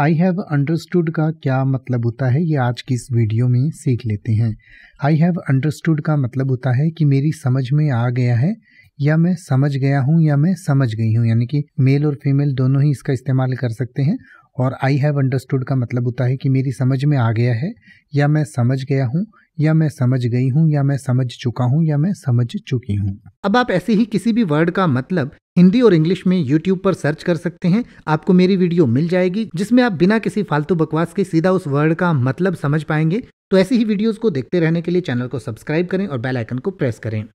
I have understood का क्या मतलब होता है ये आज की इस वीडियो में सीख लेते हैं आई हैव अंडरस्टूड का मतलब होता है कि मेरी समझ में आ गया है या मैं समझ गया हूँ या मैं समझ गई हूँ यानी कि मेल और फीमेल दोनों ही इसका इस्तेमाल कर सकते हैं और आई हैव अंडरस्टूड का मतलब होता है कि मेरी समझ में आ गया है या मैं समझ गया हूँ या मैं समझ गई हूँ या मैं समझ चुका हूँ या मैं समझ चुकी हूँ अब आप ऐसे ही किसी भी वर्ड का मतलब हिंदी और इंग्लिश में यूट्यूब पर सर्च कर सकते हैं आपको मेरी वीडियो मिल जाएगी जिसमें आप बिना किसी फालतू बकवास के सीधा उस वर्ड का मतलब समझ पाएंगे तो ऐसी ही वीडियोस को देखते रहने के लिए चैनल को सब्सक्राइब करें और बेल आइकन को प्रेस करें